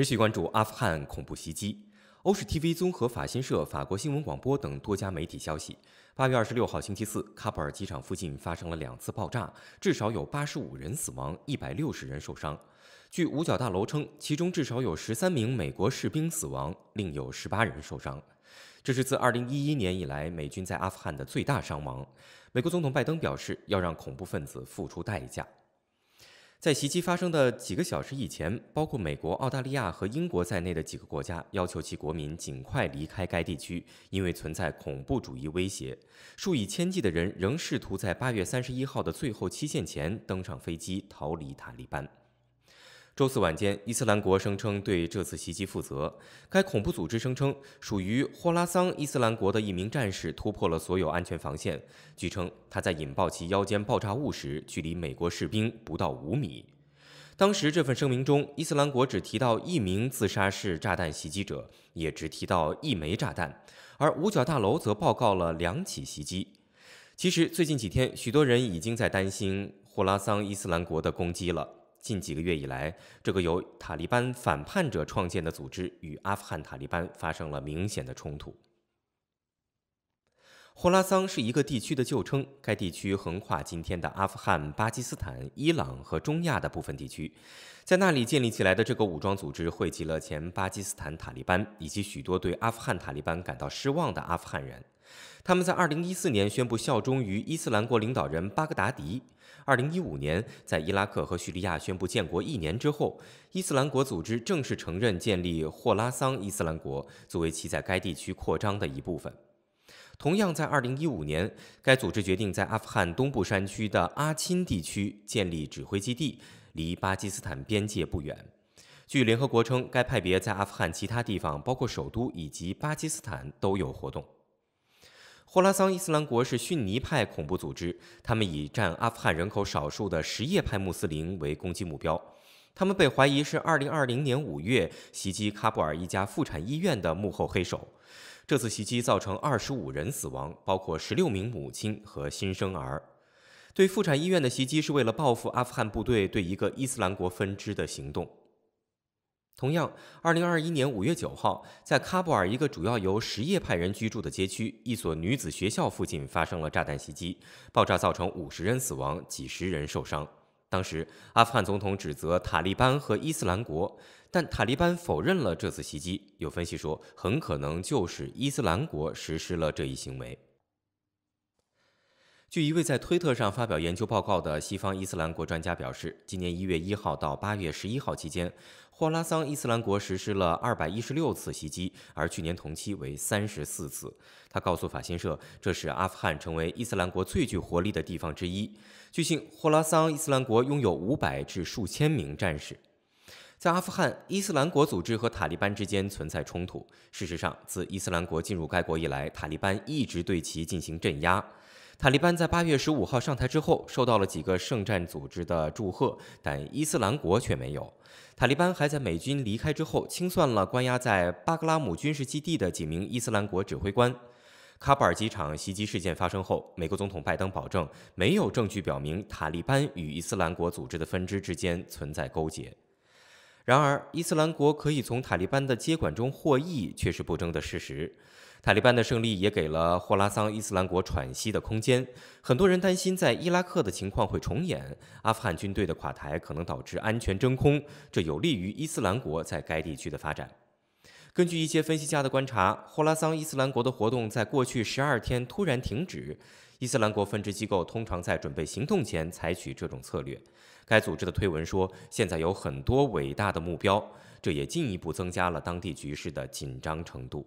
持续关注阿富汗恐怖袭击。欧视 TV 综合法新社、法国新闻广播等多家媒体消息，八月二十六号星期四，喀布尔机场附近发生了两次爆炸，至少有八十五人死亡，一百六十人受伤。据五角大楼称，其中至少有十三名美国士兵死亡，另有十八人受伤。这是自二零一一年以来美军在阿富汗的最大伤亡。美国总统拜登表示，要让恐怖分子付出代价。在袭击发生的几个小时以前，包括美国、澳大利亚和英国在内的几个国家要求其国民尽快离开该地区，因为存在恐怖主义威胁。数以千计的人仍试图在8月31号的最后期限前登上飞机逃离塔利班。周四晚间，伊斯兰国声称对这次袭击负责。该恐怖组织声称，属于霍拉桑伊斯兰国的一名战士突破了所有安全防线。据称，他在引爆其腰间爆炸物时，距离美国士兵不到五米。当时这份声明中，伊斯兰国只提到一名自杀式炸弹袭击者，也只提到一枚炸弹，而五角大楼则报告了两起袭击。其实，最近几天，许多人已经在担心霍拉桑伊斯兰国的攻击了。近几个月以来，这个由塔利班反叛者创建的组织与阿富汗塔利班发生了明显的冲突。霍拉桑是一个地区的旧称，该地区横跨今天的阿富汗、巴基斯坦、伊朗和中亚的部分地区。在那里建立起来的这个武装组织汇集了前巴基斯坦塔利班以及许多对阿富汗塔利班感到失望的阿富汗人。他们在2014年宣布效忠于伊斯兰国领导人巴格达迪。2015年，在伊拉克和叙利亚宣布建国一年之后，伊斯兰国组织正式承认建立霍拉桑伊斯兰国作为其在该地区扩张的一部分。同样在2015年，该组织决定在阿富汗东部山区的阿钦地区建立指挥基地，离巴基斯坦边界不远。据联合国称，该派别在阿富汗其他地方，包括首都以及巴基斯坦都有活动。霍拉桑伊斯兰国是逊尼派恐怖组织，他们以占阿富汗人口少数的什叶派穆斯林为攻击目标。他们被怀疑是2020年5月袭击喀布尔一家妇产医院的幕后黑手。这次袭击造成25人死亡，包括16名母亲和新生儿。对妇产医院的袭击是为了报复阿富汗部队对一个伊斯兰国分支的行动。同样，二零二一年五月九号，在喀布尔一个主要由什叶派人居住的街区，一所女子学校附近发生了炸弹袭击，爆炸造成五十人死亡，几十人受伤。当时，阿富汗总统指责塔利班和伊斯兰国，但塔利班否认了这次袭击。有分析说，很可能就是伊斯兰国实施了这一行为。据一位在推特上发表研究报告的西方伊斯兰国专家表示，今年一月一号到八月十一号期间，霍拉桑伊斯兰国实施了二百一十六次袭击，而去年同期为三十四次。他告诉法新社，这是阿富汗成为伊斯兰国最具活力的地方之一。据信，霍拉桑伊斯兰国拥有五百至数千名战士。在阿富汗，伊斯兰国组织和塔利班之间存在冲突。事实上，自伊斯兰国进入该国以来，塔利班一直对其进行镇压。塔利班在八月十五号上台之后，受到了几个圣战组织的祝贺，但伊斯兰国却没有。塔利班还在美军离开之后清算了关押在巴格拉姆军事基地的几名伊斯兰国指挥官。卡布尔机场袭击事件发生后，美国总统拜登保证，没有证据表明塔利班与伊斯兰国组织的分支之间存在勾结。然而，伊斯兰国可以从塔利班的接管中获益，却是不争的事实。塔利班的胜利也给了霍拉桑伊斯兰国喘息的空间。很多人担心，在伊拉克的情况会重演，阿富汗军队的垮台可能导致安全真空，这有利于伊斯兰国在该地区的发展。根据一些分析家的观察，霍拉桑伊斯兰国的活动在过去十二天突然停止。伊斯兰国分支机构通常在准备行动前采取这种策略。该组织的推文说：“现在有很多伟大的目标，这也进一步增加了当地局势的紧张程度。”